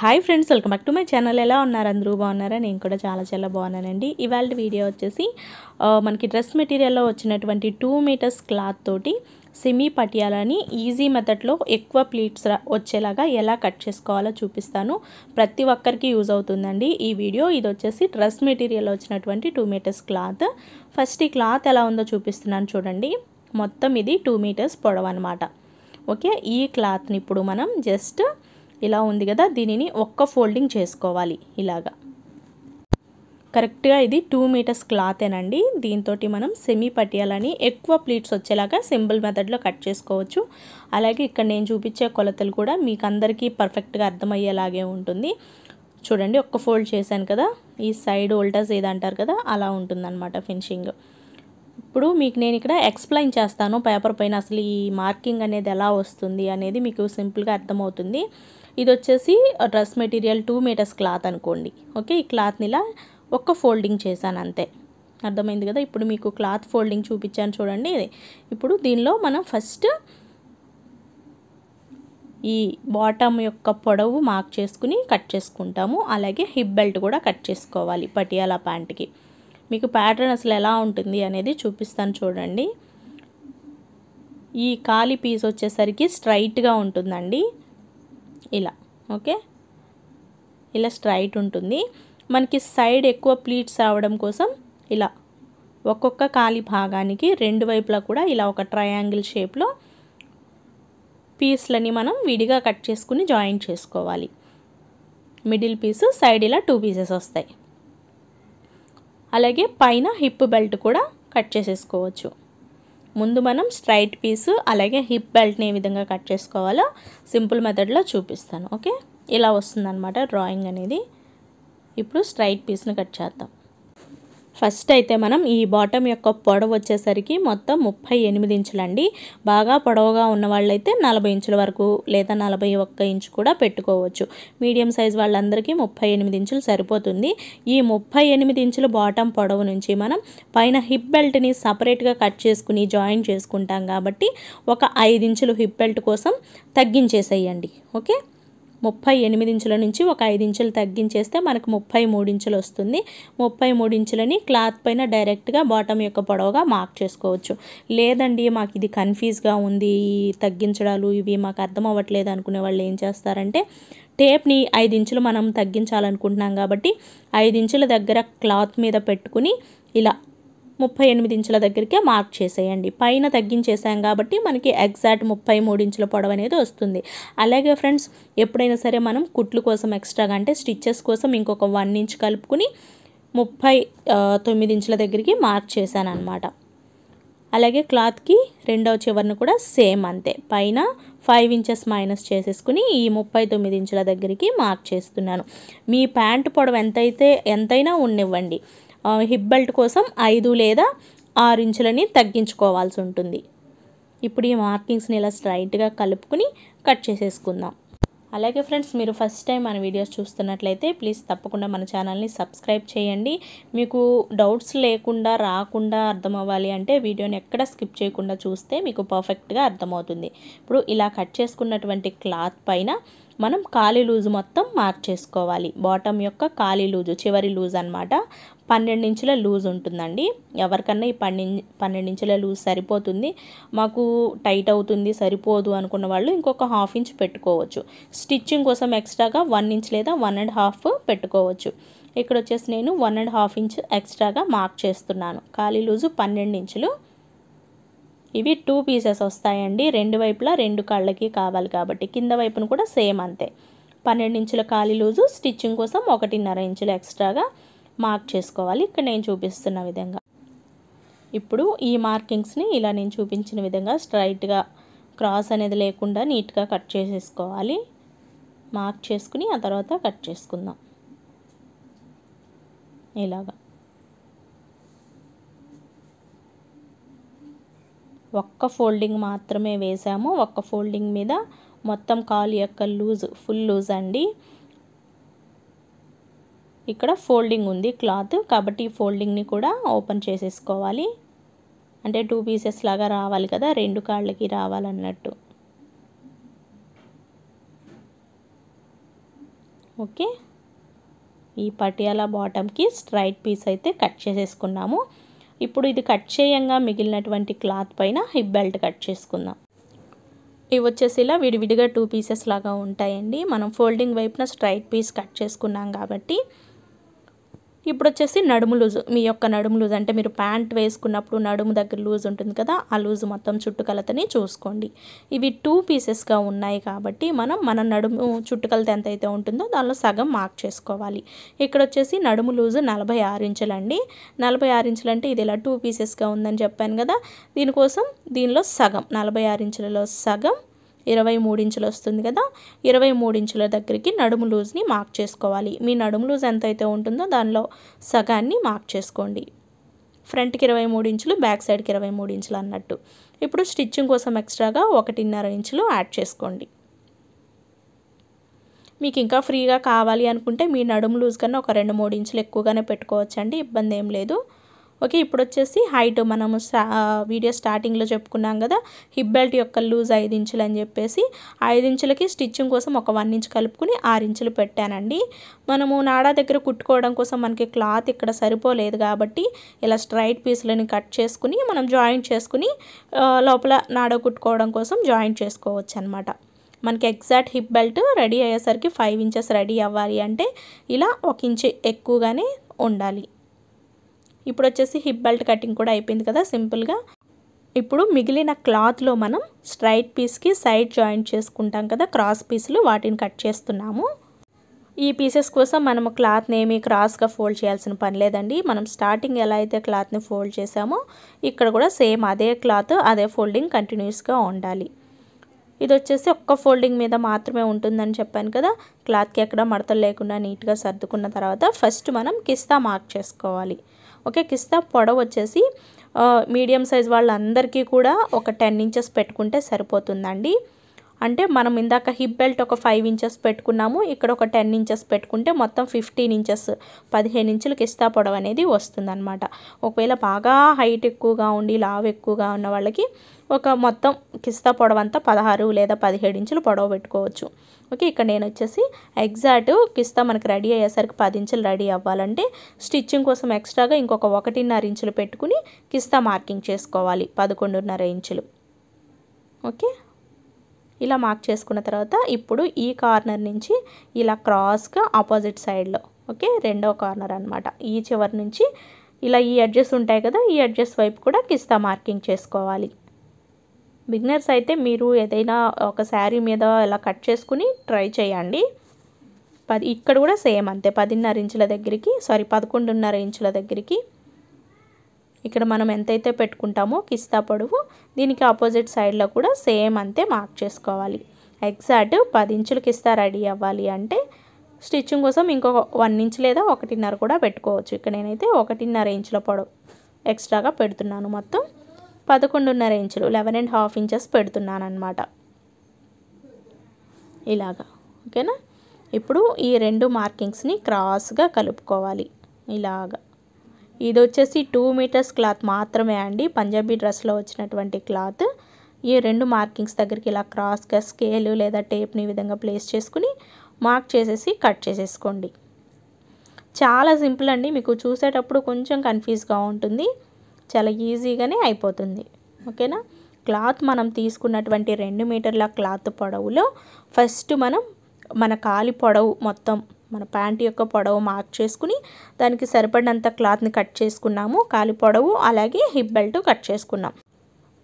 hi friends welcome back to my channel ఎలా ఉన్నారు అందరూ బాగున్నారా నేను కూడా చాలా చాలా బాగున్నానండి ఇవాళ వీడియో వచ్చేసి మనకి డ్రెస్ మెటీరియల్లో వచ్చినటువంటి టూ మీటర్స్ క్లాత్ తోటి సెమీ పటియాలని ఈజీ మెథడ్లో ఎక్కువ ప్లీట్స్ వచ్చేలాగా ఎలా కట్ చేసుకోవాలో చూపిస్తాను ప్రతి ఒక్కరికి యూజ్ అవుతుందండి ఈ వీడియో ఇది వచ్చేసి డ్రెస్ మెటీరియల్ వచ్చినటువంటి టూ మీటర్స్ క్లాత్ ఫస్ట్ ఈ క్లాత్ ఎలా ఉందో చూపిస్తున్నాను చూడండి మొత్తం ఇది టూ మీటర్స్ పొడవు అనమాట ఓకే ఈ క్లాత్ని ఇప్పుడు మనం జస్ట్ ఇలా ఉంది కదా దీనిని ఒక్క ఫోల్డింగ్ చేసుకోవాలి ఇలాగా కరెక్ట్గా ఇది టూ మీటర్స్ క్లాతేనండి దీంతో మనం సెమీ పటియాలని ఎక్కువ ప్లీట్స్ వచ్చేలాగా సింపుల్ మెథడ్లో కట్ చేసుకోవచ్చు అలాగే ఇక్కడ నేను చూపించే కొలతలు కూడా మీకు అందరికీ పర్ఫెక్ట్గా అర్థమయ్యేలాగే ఉంటుంది చూడండి ఒక్క ఫోల్డ్ చేశాను కదా ఈ సైడ్ ఓల్టర్స్ ఏదంటారు కదా అలా ఉంటుందన్నమాట ఫినిషింగ్ ఇప్పుడు మీకు నేను ఇక్కడ ఎక్స్ప్లెయిన్ చేస్తాను పేపర్ పైన అసలు ఈ మార్కింగ్ అనేది ఎలా వస్తుంది అనేది మీకు సింపుల్గా అర్థమవుతుంది ఇది వచ్చేసి dress material two meters cloth అనుకోండి ఓకే ఈ క్లాత్ని ఇలా ఒక్క ఫోల్డింగ్ చేశాను అంతే అర్థమైంది కదా ఇప్పుడు మీకు క్లాత్ ఫోల్డింగ్ చూపించాను చూడండి ఇప్పుడు దీనిలో మనం ఫస్ట్ ఈ బాటమ్ యొక్క పొడవు మార్క్ చేసుకుని కట్ చేసుకుంటాము అలాగే హిప్ బెల్ట్ కూడా కట్ చేసుకోవాలి పటియాలా ప్యాంట్కి మీకు ప్యాటర్న్ అసలు ఎలా ఉంటుంది అనేది చూపిస్తాను చూడండి ఈ కాలి పీస్ వచ్చేసరికి స్ట్రైట్గా ఉంటుందండి ఇలా ఓకే ఇలా స్ట్రైట్ ఉంటుంది మనకి సైడ్ ఎక్కువ ప్లీట్స్ రావడం కోసం ఇలా ఒక్కొక్క కాలి భాగానికి రెండు వైపులా కూడా ఇలా ఒక ట్రయాంగిల్ షేప్లో పీస్లని మనం విడిగా కట్ చేసుకుని జాయిన్ చేసుకోవాలి మిడిల్ పీసు సైడ్ ఇలా టూ పీసెస్ వస్తాయి అలాగే పైన హిప్ బెల్ట్ కూడా కట్ చేసేసుకోవచ్చు ముందు మనం స్ట్రైట్ పీసు అలాగే హిప్ బెల్ట్ని ఏ విధంగా కట్ చేసుకోవాలో సింపుల్ మెథడ్లో చూపిస్తాను ఓకే ఇలా వస్తుందన్నమాట డ్రాయింగ్ అనేది ఇప్పుడు స్ట్రైట్ పీస్ని కట్ చేద్దాం ఫస్ట్ అయితే మనం ఈ బాటమ్ యొక్క పొడవు వచ్చేసరికి మొత్తం ముప్పై ఎనిమిది ఇంచులండి బాగా పొడవుగా ఉన్న వాళ్ళైతే నలభై ఇంచుల వరకు లేదా నలభై ఒక్క ఇంచు కూడా పెట్టుకోవచ్చు మీడియం సైజ్ వాళ్ళందరికీ ముప్పై ఎనిమిది ఇంచులు సరిపోతుంది ఈ ముప్పై ఎనిమిది ఇంచుల బాటమ్ పొడవు నుంచి మనం పైన హిప్ బెల్ట్ని సపరేట్గా కట్ చేసుకుని జాయిన్ చేసుకుంటాం కాబట్టి ఒక ఐదు ఇంచులు హిప్ బెల్ట్ కోసం తగ్గించేసేయండి ఓకే ముప్పై ఎనిమిది ఇంచుల నుంచి ఒక ఐదు ఇంచులు తగ్గించేస్తే మనకు ముప్పై మూడు ఇంచులు వస్తుంది ముప్పై మూడు ఇంచులని క్లాత్ పైన డైరెక్ట్గా బాటమ్ యొక్క పొడవుగా మార్క్ చేసుకోవచ్చు లేదండి మాకు ఇది కన్ఫ్యూజ్గా ఉంది తగ్గించడాలు ఇవి మాకు అర్థం అవ్వట్లేదు అనుకునే వాళ్ళు ఏం చేస్తారంటే టేప్ని ఐదు ఇంచులు మనం తగ్గించాలనుకుంటున్నాం కాబట్టి ఐదు ఇంచుల దగ్గర క్లాత్ మీద పెట్టుకుని ఇలా ముప్పై ఎనిమిది ఇంచుల దగ్గరికే మార్క్ చేసేయండి పైన తగ్గించేసాం కాబట్టి మనకి ఎగ్జాక్ట్ ముప్పై మూడు ఇంచుల పొడవు అనేది వస్తుంది అలాగే ఫ్రెండ్స్ ఎప్పుడైనా సరే మనం కుట్లు కోసం ఎక్స్ట్రాగా అంటే స్టిచ్చెస్ కోసం ఇంకొక వన్ ఇంచ్ కలుపుకుని ముప్పై తొమ్మిది ఇంచుల దగ్గరికి మార్క్ చేశాను అనమాట అలాగే క్లాత్కి రెండవ చివరిని కూడా సేమ్ అంతే పైన ఫైవ్ ఇంచెస్ మైనస్ చేసేసుకుని ఈ ముప్పై తొమ్మిది ఇంచుల దగ్గరికి మార్క్ చేస్తున్నాను మీ ప్యాంటు పొడవు ఎంతైతే ఎంతైనా ఉండివ్వండి హిప్ బెల్ట్ కోసం ఐదు లేదా ఆరు ఇంచులని తగ్గించుకోవాల్సి ఉంటుంది ఇప్పుడు ఈ మార్కింగ్స్ని ఇలా స్ట్రైట్గా కలుపుకుని కట్ చేసేసుకుందాం అలాగే ఫ్రెండ్స్ మీరు ఫస్ట్ టైం మన వీడియోస్ చూస్తున్నట్లయితే ప్లీజ్ తప్పకుండా మన ఛానల్ని సబ్స్క్రైబ్ చేయండి మీకు డౌట్స్ లేకుండా రాకుండా అర్థమవ్వాలి అంటే వీడియోని ఎక్కడ స్కిప్ చేయకుండా చూస్తే మీకు పర్ఫెక్ట్గా అర్థమవుతుంది ఇప్పుడు ఇలా కట్ చేసుకున్నటువంటి క్లాత్ పైన మనం ఖాళీ లూజు మొత్తం మార్క్ చేసుకోవాలి బాటమ్ యొక్క ఖాళీ లూజు చివరి లూజ్ అనమాట పన్నెండు ఇంచుల లూజ్ ఉంటుందండి ఎవరికన్నా ఈ పన్నెండు పన్నెండు ఇంచుల లూజ్ సరిపోతుంది మాకు టైట్ అవుతుంది సరిపోదు అనుకున్న వాళ్ళు ఇంకొక హాఫ్ ఇంచ్ పెట్టుకోవచ్చు స్టిచ్చింగ్ కోసం ఎక్స్ట్రాగా వన్ ఇంచ్ లేదా వన్ అండ్ హాఫ్ పెట్టుకోవచ్చు ఇక్కడ వచ్చేసి నేను వన్ అండ్ హాఫ్ ఇంచ్ ఎక్స్ట్రాగా మార్క్ చేస్తున్నాను ఖాళీ లూజు పన్నెండు ఇంచులు ఇవి టూ పీసెస్ వస్తాయండి రెండు వైపులా రెండు కాళ్ళకి కావాలి కాబట్టి కింద వైపును కూడా సేమ్ అంతే పన్నెండు ఇంచుల ఖాళీ లూజు స్టిచ్చింగ్ కోసం ఒకటిన్నర ఇంచులు ఎక్స్ట్రాగా మార్క్ చేసుకోవాలి ఇక్కడ నేను చూపిస్తున్న విధంగా ఇప్పుడు ఈ మార్కింగ్స్ని ఇలా నేను చూపించిన విధంగా స్ట్రైట్గా క్రాస్ అనేది లేకుండా నీట్గా కట్ చేసేసుకోవాలి మార్క్ చేసుకుని ఆ తర్వాత కట్ చేసుకుందాం ఇలాగా ఒక్క ఫోల్డింగ్ మాత్రమే వేసాము ఒక్క ఫోల్డింగ్ మీద మొత్తం కాలు యొక్క లూజ్ ఫుల్ లూజ్ అండి ఇక్కడ ఫోల్డింగ్ ఉంది క్లాత్ కాబట్టి ఈ ఫోల్డింగ్ని కూడా ఓపెన్ చేసేసుకోవాలి అంటే టూ పీసెస్ లాగా రావాలి కదా రెండు కాళ్ళకి రావాలన్నట్టు ఓకే ఈ పటియాలా బాటమ్కి స్ట్రైట్ పీస్ అయితే కట్ చేసేసుకున్నాము ఇప్పుడు ఇది కట్ చేయంగా మిగిలినటువంటి క్లాత్ పైన హిప్ బెల్ట్ కట్ చేసుకుందాం ఇవి వచ్చేసి ఇలా విడివిడిగా టూ పీసెస్ లాగా ఉంటాయండి మనం ఫోల్డింగ్ వైపున స్ట్రైట్ పీస్ కట్ చేసుకున్నాం కాబట్టి ఇప్పుడు వచ్చేసి నడుము లూజు మీ యొక్క నడుము లూజ్ అంటే మీరు ప్యాంట్ వేసుకున్నప్పుడు నడుము దగ్గర లూజ్ ఉంటుంది కదా ఆ లూజ్ మొత్తం చుట్టుకలతని చూసుకోండి ఇవి టూ పీసెస్గా ఉన్నాయి కాబట్టి మనం మన నడుము చుట్టుకలత ఎంత అయితే ఉంటుందో దానిలో సగం మార్క్ చేసుకోవాలి ఇక్కడ వచ్చేసి నడుము లూజ్ నలభై ఆరు ఇంచులండి నలభై ఆరు ఇంచులు అంటే ఇది ఇలా టూ పీసెస్గా ఉందని చెప్పాను కదా దీనికోసం దీనిలో సగం నలభై ఆరు ఇంచులలో సగం ఇరవై మూడు వస్తుంది కదా ఇరవై మూడు ఇంచుల దగ్గరికి నడుము లూజ్ని మార్క్ చేసుకోవాలి మీ నడుము లూజ్ ఎంతైతే ఉంటుందో దానిలో సగాన్ని మార్క్ చేసుకోండి ఫ్రంట్కి ఇరవై మూడు ఇంచులు బ్యాక్ సైడ్కి ఇరవై మూడు ఇంచులు అన్నట్టు ఇప్పుడు స్టిచ్చింగ్ కోసం ఎక్స్ట్రాగా ఒకటిన్నర ఇంచులు యాడ్ చేసుకోండి మీకు ఇంకా ఫ్రీగా కావాలి అనుకుంటే మీ నడుము లూజ్ కన్నా ఒక రెండు మూడు ఇంచులు ఎక్కువగానే పెట్టుకోవచ్చండి ఇబ్బంది ఏం లేదు ఓకే ఇప్పుడు వచ్చేసి హైట్ మనము వీడియో స్టార్టింగ్లో చెప్పుకున్నాం కదా హిప్ బెల్ట్ యొక్క లూజ్ ఐదు ఇంచులు అని చెప్పేసి ఐదు ఇంచులకి స్టిచ్చింగ్ కోసం ఒక వన్ ఇంచ్ కలుపుకుని ఆరు ఇంచులు పెట్టానండి మనము నాడా దగ్గర కుట్టుకోవడం కోసం మనకి క్లాత్ ఇక్కడ సరిపోలేదు కాబట్టి ఇలా స్ట్రైట్ పీసులని కట్ చేసుకుని మనం జాయింట్ చేసుకుని లోపల నాడ కుట్టుకోవడం కోసం జాయింట్ చేసుకోవచ్చు అనమాట మనకి ఎగ్జాక్ట్ హిప్ బెల్ట్ రెడీ అయ్యేసరికి ఫైవ్ ఇంచెస్ రెడీ అవ్వాలి అంటే ఇలా ఒక ఇంచ్ ఎక్కువగానే ఉండాలి ఇప్పుడు వచ్చేసి హిప్ బెల్ట్ కటింగ్ కూడా అయిపోయింది కదా సింపుల్గా ఇప్పుడు మిగిలిన క్లాత్లో మనం స్ట్రైట్ పీస్కి సైడ్ జాయింట్ చేసుకుంటాం కదా క్రాస్ పీసులు వాటిని కట్ చేస్తున్నాము ఈ పీసెస్ కోసం మనము క్లాత్ని ఏమి క్రాస్గా ఫోల్డ్ చేయాల్సిన పని లేదండి మనం స్టార్టింగ్ ఎలా అయితే క్లాత్ని ఫోల్డ్ చేసామో ఇక్కడ కూడా సేమ్ అదే క్లాత్ అదే ఫోల్డింగ్ కంటిన్యూస్గా ఉండాలి ఇది వచ్చేసి ఒక్క ఫోల్డింగ్ మీద మాత్రమే ఉంటుందని చెప్పాను కదా క్లాత్కి ఎక్కడ మడతలు లేకుండా నీట్గా సర్దుకున్న తర్వాత ఫస్ట్ మనం కిస్తా మార్క్ చేసుకోవాలి ఓకే కిస్తా పొడవు వచ్చేసి మీడియం సైజ్ వాళ్ళందరికీ కూడా ఒక టెన్ ఇంచెస్ పెట్టుకుంటే సరిపోతుందండి అంటే మనం ఇందాక హిప్ బెల్ట్ ఒక ఫైవ్ ఇంచెస్ పెట్టుకున్నాము ఇక్కడ ఒక టెన్ ఇంచెస్ పెట్టుకుంటే మొత్తం ఫిఫ్టీన్ ఇంచెస్ పదిహేను ఇంచులు ఇస్తా పొడవు అనేది వస్తుందన్నమాట ఒకవేళ బాగా హైట్ ఎక్కువగా ఉండి లావ్ ఎక్కువగా ఉన్న వాళ్ళకి ఒక మొత్తం కిస్తా పొడవు అంతా పదహారు లేదా పదిహేడు ఇంచులు పొడవ పెట్టుకోవచ్చు ఓకే ఇక్కడ నేను వచ్చేసి ఎగ్జాక్ట్ కిస్తా మనకు రెడీ అయ్యేసరికి పది ఇంచులు రెడీ అవ్వాలంటే స్టిచ్చింగ్ కోసం ఎక్స్ట్రాగా ఇంకొక ఒకటిన్నర ఇంచులు పెట్టుకుని కిస్తా మార్కింగ్ చేసుకోవాలి పదకొండున్నర ఇంచులు ఓకే ఇలా మార్క్ చేసుకున్న తర్వాత ఇప్పుడు ఈ కార్నర్ నుంచి ఇలా క్రాస్గా ఆపోజిట్ సైడ్లో ఓకే రెండో కార్నర్ అనమాట ఈ చివరి నుంచి ఇలా ఈ అడ్జస్ట్ ఉంటాయి కదా ఈ అడ్జెస్ వైపు కూడా కిస్తా మార్కింగ్ చేసుకోవాలి బిగ్నర్స్ అయితే మీరు ఏదైనా ఒక శారీ మీద ఇలా కట్ చేసుకుని ట్రై చేయండి పది ఇక్కడ కూడా సేమ్ అంతే పదిన్నర ఇంచుల దగ్గరికి సారీ పదకొండున్నర ఇంచుల దగ్గరికి ఇక్కడ మనం ఎంతైతే పెట్టుకుంటామో కిస్తా పొడవు దీనికి ఆపోజిట్ సైడ్లో కూడా సేమ్ అంతే మార్క్ చేసుకోవాలి ఎగ్జాక్ట్ పది ఇంచులు కిస్తా రెడీ అవ్వాలి అంటే స్టిచ్చింగ్ కోసం ఇంకొక వన్ ఇంచ్ లేదా ఒకటిన్నర కూడా పెట్టుకోవచ్చు ఇక్కడ నేనైతే ఒకటిన్నర ఇంచుల పొడవు ఎక్స్ట్రాగా పెడుతున్నాను మొత్తం పదకొండున్నర ఇంచులు లెవెన్ అండ్ హాఫ్ ఇంచెస్ పెడుతున్నాను అనమాట ఇలాగా ఓకేనా ఇప్పుడు ఈ రెండు మార్కింగ్స్ని క్రాస్గా కలుపుకోవాలి ఇలాగా ఇది వచ్చేసి టూ మీటర్స్ క్లాత్ మాత్రమే అండి పంజాబీ డ్రెస్లో వచ్చినటువంటి క్లాత్ ఈ రెండు మార్కింగ్స్ దగ్గరికి ఇలా క్రాస్గా స్కేలు లేదా టేప్ని ఈ విధంగా ప్లేస్ చేసుకుని మార్క్ చేసేసి కట్ చేసేసుకోండి చాలా సింపుల్ అండి మీకు చూసేటప్పుడు కొంచెం కన్ఫ్యూజ్గా ఉంటుంది చాలా ఈజీగానే అయిపోతుంది ఓకేనా క్లాత్ మనం తీసుకున్నటువంటి రెండు మీటర్ల క్లాత్ పొడవులో ఫస్ట్ మనం మన కాలి పొడవు మొత్తం మన ప్యాంట్ యొక్క పొడవు మార్క్ చేసుకుని దానికి సరిపడినంత క్లాత్ని కట్ చేసుకున్నాము కాలి పొడవు అలాగే హిప్ బెల్ట్ కట్ చేసుకున్నాం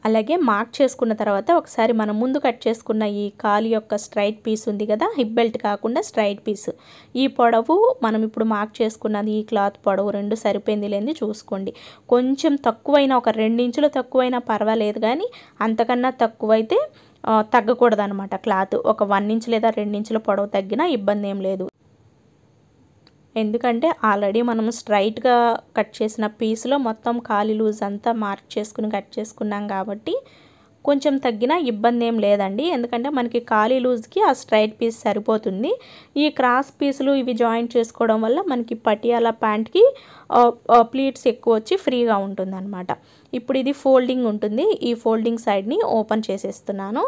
అలాగే మార్క్ చేసుకున్న తర్వాత ఒకసారి మనం ముందు కట్ చేసుకున్న ఈ కాలు యొక్క స్ట్రైట్ పీస్ ఉంది కదా హిప్ బెల్ట్ కాకుండా స్ట్రైట్ పీస్ ఈ పొడవు మనం ఇప్పుడు మార్క్ చేసుకున్నది ఈ క్లాత్ పొడవు రెండు సరిపోయింది లేని చూసుకోండి కొంచెం తక్కువైనా ఒక రెండించులు తక్కువైనా పర్వాలేదు కానీ అంతకన్నా తక్కువైతే తగ్గకూడదనమాట క్లాత్ ఒక వన్ ఇంచ్ లేదా రెండించుల పొడవు తగ్గినా ఇబ్బంది ఏం లేదు ఎందుకంటే ఆల్రెడీ మనం స్ట్రైట్గా కట్ చేసిన పీస్లో మొత్తం ఖాళీ లూజ్ అంతా మార్క్ చేసుకుని కట్ చేసుకున్నాం కాబట్టి కొంచెం తగ్గినా ఇబ్బంది ఏం లేదండి ఎందుకంటే మనకి ఖాళీ లూజ్కి ఆ స్ట్రైట్ పీస్ సరిపోతుంది ఈ క్రాస్ పీసులు ఇవి జాయింట్ చేసుకోవడం వల్ల మనకి పటియాలా ప్యాంట్కి ప్లీట్స్ ఎక్కువ వచ్చి ఫ్రీగా ఉంటుంది ఇప్పుడు ఇది ఫోల్డింగ్ ఉంటుంది ఈ ఫోల్డింగ్ సైడ్ని ఓపెన్ చేసేస్తున్నాను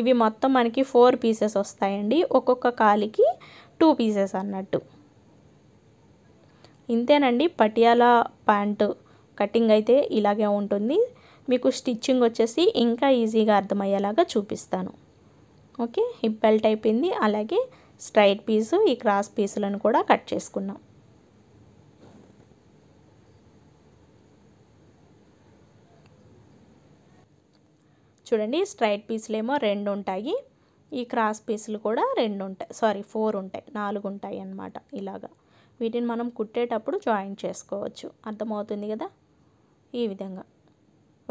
ఇవి మొత్తం మనకి ఫోర్ పీసెస్ వస్తాయండి ఒక్కొక్క కాలికి టూ పీసెస్ అన్నట్టు ఇంతేనండి పటియాలా ప్యాంటు కటింగ్ అయితే ఇలాగే ఉంటుంది మీకు స్టిచ్చింగ్ వచ్చేసి ఇంకా ఈజీగా అర్థమయ్యేలాగా చూపిస్తాను ఓకే హిప్ బెల్ట్ అయిపోయింది అలాగే స్ట్రైట్ పీసు ఈ క్రాస్ పీసులను కూడా కట్ చేసుకున్నాం చూడండి స్ట్రైట్ పీసులు ఏమో రెండు ఉంటాయి ఈ క్రాస్ పీసులు కూడా రెండు ఉంటాయి సారీ ఫోర్ ఉంటాయి నాలుగు ఉంటాయి అన్నమాట ఇలాగా వీటిని మనం కుట్టేటప్పుడు జాయిన్ చేసుకోవచ్చు అర్థమవుతుంది కదా ఈ విధంగా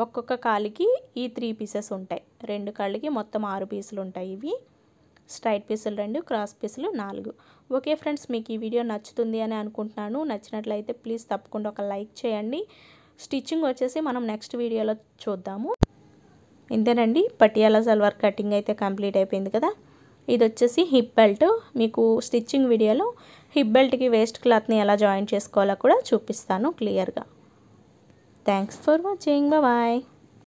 ఒక్కొక్క కాలికి ఈ త్రీ పీసెస్ ఉంటాయి రెండు కాళ్ళకి మొత్తం ఆరు పీసులు ఉంటాయి ఇవి స్ట్రైట్ పీసులు రెండు క్రాస్ పీసులు నాలుగు ఓకే ఫ్రెండ్స్ మీకు ఈ వీడియో నచ్చుతుంది అని అనుకుంటున్నాను నచ్చినట్లయితే ప్లీజ్ తప్పకుండా ఒక లైక్ చేయండి స్టిచ్చింగ్ వచ్చేసి మనం నెక్స్ట్ వీడియోలో చూద్దాము ఇంతేనండి పటియాలా సల్వార్ కటింగ్ అయితే కంప్లీట్ అయిపోయింది కదా ఇది వచ్చేసి హిప్ బెల్ట్ మీకు స్టిచ్చింగ్ వీడియోలో హిప్ బెల్ట్కి వేస్ట్ క్లాత్ని ఎలా జాయిన్ చేసుకోవాలో కూడా చూపిస్తాను క్లియర్గా థ్యాంక్స్ ఫర్ వాచింగ్ బాయ్